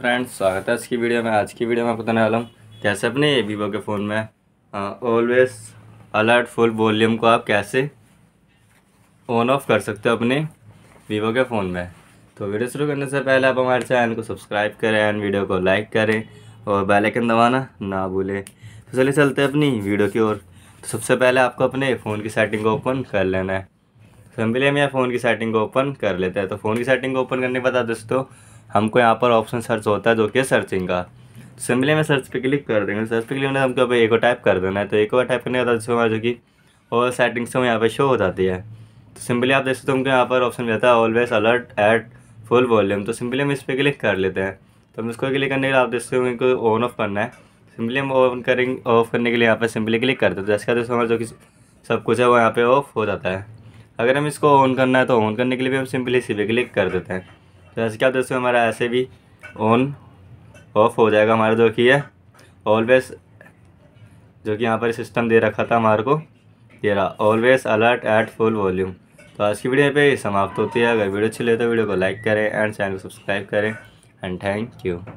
friends स्वागत है आज की वीडियो में आज की वीडियो में आपको बताने वाला हूँ कैसे अपने वीवो के फ़ोन में ऑलवेज अलर्ट फुल वॉल्यूम को आप कैसे ऑन ऑफ कर सकते हो अपने वीवो के फ़ोन में तो वीडियो शुरू करने से पहले आप हमारे चैनल को सब्सक्राइब करें एंड वीडियो को लाइक करें और बेलाइकन दबाना ना भूलें तो चलिए चलते हैं अपनी वीडियो की ओर तो सबसे पहले आपको अपने फ़ोन की सेटिंग को ओपन कर लेना है सिंपली तो हम यहाँ फ़ोन की सेटिंग को ओपन कर लेते हैं तो फ़ोन की सेटिंग को ओपन करने के बाद दोस्तों हमको यहाँ पर ऑप्शन सर्च होता है जो कि सर्चिंग का सिंपली में सर्च पे क्लिक कर देंगे सर्च पे क्लिक करने हमको पे एक टाइप कर देना है तो एक टाइप करने का हमारा जो कि और सेटिंग्स हम यहाँ पर शो हो जाती है तो सिंपली आप देख सकते हो हमको यहाँ पर ऑप्शन मिलता है always alert at full volume तो सिंपली हम इस पर क्लिक कर लेते हैं तो हम इसको क्लिक करने के लिए आप देख सकते हो इनको ऑन ऑफ करना है सिंपली हम ऑन करेंगे ऑफ करने के लिए यहाँ पर सिंपली क्लिक करते हैं तो इसका दोस्तों हमारा जो कि सब कुछ है वो यहाँ पर ऑफ हो जाता है अगर हम इसको ऑन करना है तो ऑन करने के लिए भी हम सिंपली इसी पर क्लिक कर देते हैं तो ऐसे क्या दोस्तों हमारा ऐसे भी ऑन ऑफ हो जाएगा हमारा जो कि है ऑलवेज जो कि यहाँ पर सिस्टम दे रखा था हमारे को ये रहा always alert at full volume तो आज की वीडियो पे समाप्त होती है अगर वीडियो अच्छी लगे तो वीडियो को लाइक करें एंड चैनल को सब्सक्राइब करें एंड थैंक यू